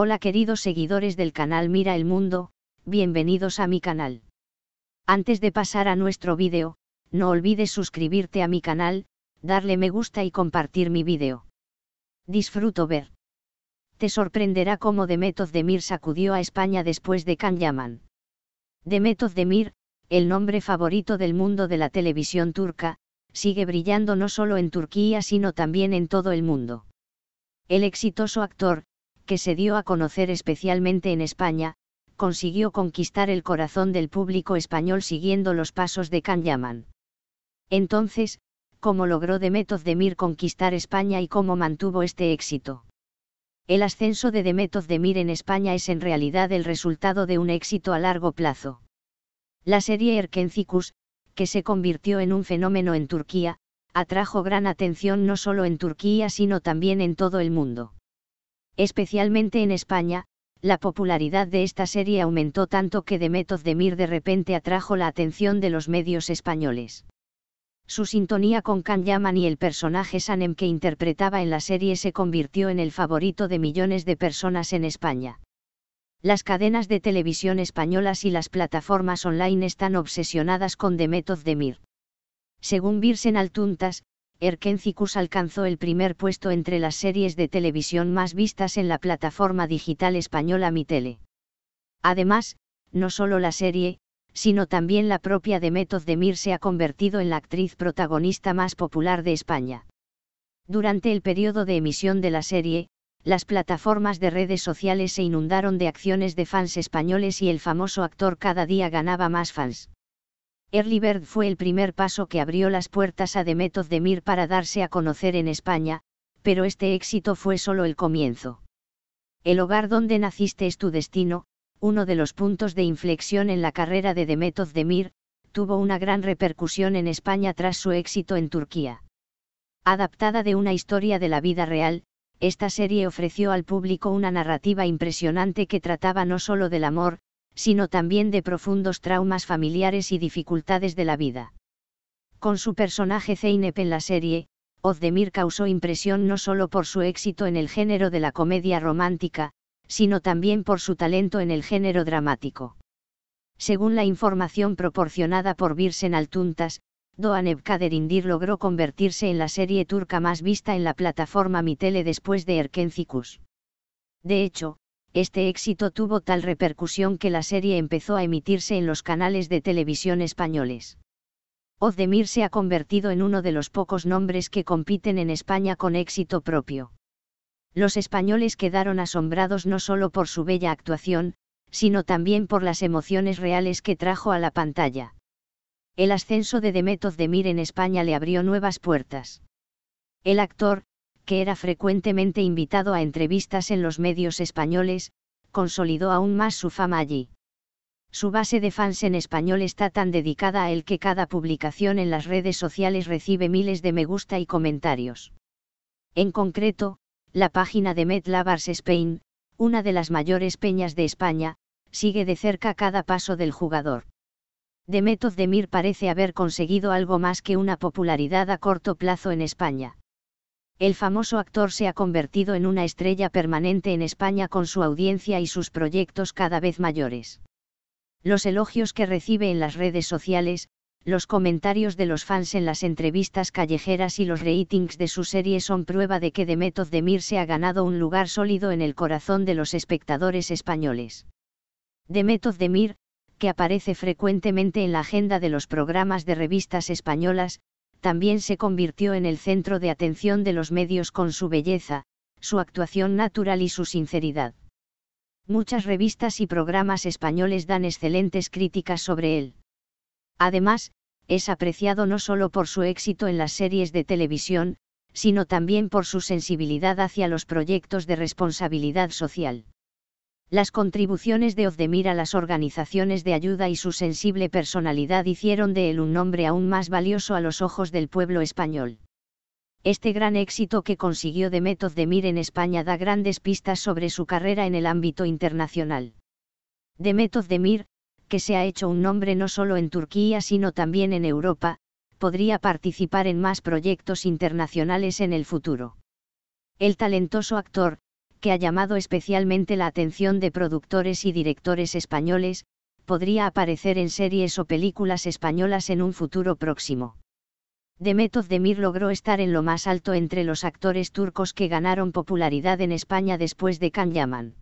Hola queridos seguidores del canal Mira el Mundo, bienvenidos a mi canal. Antes de pasar a nuestro vídeo, no olvides suscribirte a mi canal, darle me gusta y compartir mi vídeo. Disfruto ver. Te sorprenderá cómo Demet Demir sacudió a España después de Can Yaman. Demet Demir, el nombre favorito del mundo de la televisión turca, sigue brillando no solo en Turquía sino también en todo el mundo. El exitoso actor, que se dio a conocer especialmente en España, consiguió conquistar el corazón del público español siguiendo los pasos de Can Yaman. Entonces, ¿cómo logró Demet Demir conquistar España y cómo mantuvo este éxito? El ascenso de Demet Özdemir en España es en realidad el resultado de un éxito a largo plazo. La serie Erkencicus, que se convirtió en un fenómeno en Turquía, atrajo gran atención no solo en Turquía sino también en todo el mundo. Especialmente en España, la popularidad de esta serie aumentó tanto que Demet de Mir de repente atrajo la atención de los medios españoles. Su sintonía con Can Yaman y el personaje Sanem que interpretaba en la serie se convirtió en el favorito de millones de personas en España. Las cadenas de televisión españolas y las plataformas online están obsesionadas con Demet de Mir. Según Virsen Altuntas, Erkencicus alcanzó el primer puesto entre las series de televisión más vistas en la plataforma digital española MiTele. Además, no solo la serie, sino también la propia de Mir se ha convertido en la actriz protagonista más popular de España. Durante el periodo de emisión de la serie, las plataformas de redes sociales se inundaron de acciones de fans españoles y el famoso actor cada día ganaba más fans. Early Bird fue el primer paso que abrió las puertas a Demet Demir para darse a conocer en España, pero este éxito fue solo el comienzo. El hogar donde naciste es tu destino, uno de los puntos de inflexión en la carrera de Demet Demir, tuvo una gran repercusión en España tras su éxito en Turquía. Adaptada de una historia de la vida real, esta serie ofreció al público una narrativa impresionante que trataba no solo del amor, sino también de profundos traumas familiares y dificultades de la vida. Con su personaje Zeynep en la serie, Ozdemir causó impresión no solo por su éxito en el género de la comedia romántica, sino también por su talento en el género dramático. Según la información proporcionada por Birsen Altuntas, Doğan Evkaderindir logró convertirse en la serie turca más vista en la plataforma Mitele después de Erkenzikus. De hecho, este éxito tuvo tal repercusión que la serie empezó a emitirse en los canales de televisión españoles. Ozdemir se ha convertido en uno de los pocos nombres que compiten en España con éxito propio. Los españoles quedaron asombrados no solo por su bella actuación, sino también por las emociones reales que trajo a la pantalla. El ascenso de Demet Ozdemir en España le abrió nuevas puertas. El actor, que era frecuentemente invitado a entrevistas en los medios españoles, consolidó aún más su fama allí. Su base de fans en español está tan dedicada a él que cada publicación en las redes sociales recibe miles de me gusta y comentarios. En concreto, la página de Met Labars Spain, una de las mayores peñas de España, sigue de cerca cada paso del jugador. Demet Mir parece haber conseguido algo más que una popularidad a corto plazo en España el famoso actor se ha convertido en una estrella permanente en España con su audiencia y sus proyectos cada vez mayores. Los elogios que recibe en las redes sociales, los comentarios de los fans en las entrevistas callejeras y los ratings de su serie son prueba de que The Method se ha ganado un lugar sólido en el corazón de los espectadores españoles. The Method que aparece frecuentemente en la agenda de los programas de revistas españolas, también se convirtió en el centro de atención de los medios con su belleza, su actuación natural y su sinceridad. Muchas revistas y programas españoles dan excelentes críticas sobre él. Además, es apreciado no solo por su éxito en las series de televisión, sino también por su sensibilidad hacia los proyectos de responsabilidad social. Las contribuciones de Ozdemir a las organizaciones de ayuda y su sensible personalidad hicieron de él un nombre aún más valioso a los ojos del pueblo español. Este gran éxito que consiguió Demet Ozdemir en España da grandes pistas sobre su carrera en el ámbito internacional. Demet Ozdemir, que se ha hecho un nombre no solo en Turquía sino también en Europa, podría participar en más proyectos internacionales en el futuro. El talentoso actor, que ha llamado especialmente la atención de productores y directores españoles, podría aparecer en series o películas españolas en un futuro próximo. Demet Özdemir logró estar en lo más alto entre los actores turcos que ganaron popularidad en España después de Can Yaman.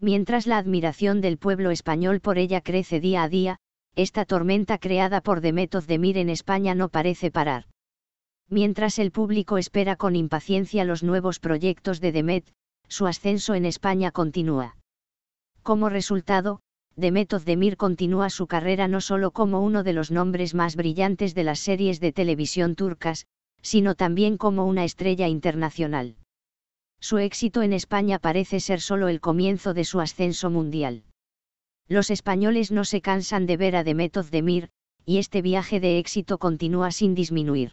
Mientras la admiración del pueblo español por ella crece día a día, esta tormenta creada por Demet Özdemir en España no parece parar. Mientras el público espera con impaciencia los nuevos proyectos de Demet, su ascenso en España continúa. Como resultado, Demet Özdemir continúa su carrera no solo como uno de los nombres más brillantes de las series de televisión turcas, sino también como una estrella internacional. Su éxito en España parece ser solo el comienzo de su ascenso mundial. Los españoles no se cansan de ver a Demet Özdemir, y este viaje de éxito continúa sin disminuir.